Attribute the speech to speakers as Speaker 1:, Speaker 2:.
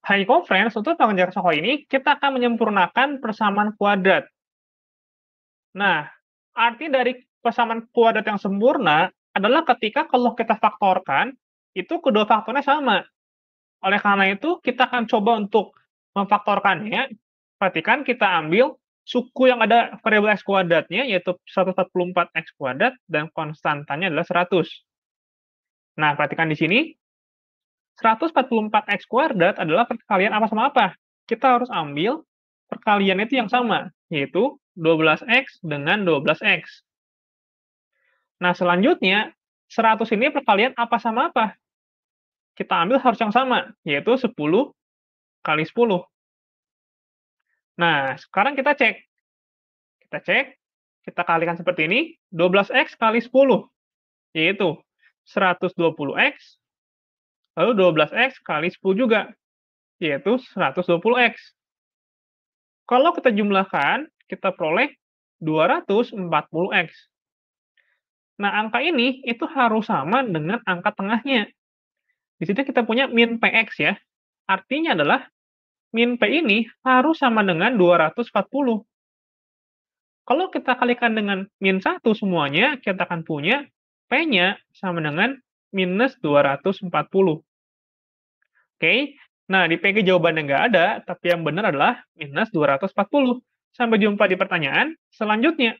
Speaker 1: High Conference untuk pengejar Soho ini, kita akan menyempurnakan persamaan kuadrat. Nah, arti dari persamaan kuadrat yang sempurna adalah ketika kalau kita faktorkan, itu kedua faktornya sama. Oleh karena itu, kita akan coba untuk memfaktorkannya. Perhatikan kita ambil suku yang ada variabel x kuadratnya, yaitu 144x kuadrat, dan konstantanya adalah 100. Nah, perhatikan di sini, 144 X kuadrat adalah perkalian apa sama apa? Kita harus ambil perkalian itu yang sama, yaitu 12X dengan 12X. Nah, selanjutnya, 100 ini perkalian apa sama apa? Kita ambil harus yang sama, yaitu 10 kali 10. Nah, sekarang kita cek. Kita cek, kita kalikan seperti ini, 12X kali 10, yaitu 120X Lalu 12x kali 10 juga, yaitu 120x. Kalau kita jumlahkan, kita peroleh 240x. Nah, angka ini itu harus sama dengan angka tengahnya. Di sini kita punya min px ya. Artinya adalah min p ini harus sama dengan 240. Kalau kita kalikan dengan min 1 semuanya, kita akan punya p-nya sama dengan minus 240. Oke, nah di PG jawabannya nggak ada, tapi yang benar adalah minus 240. Sampai jumpa di pertanyaan selanjutnya.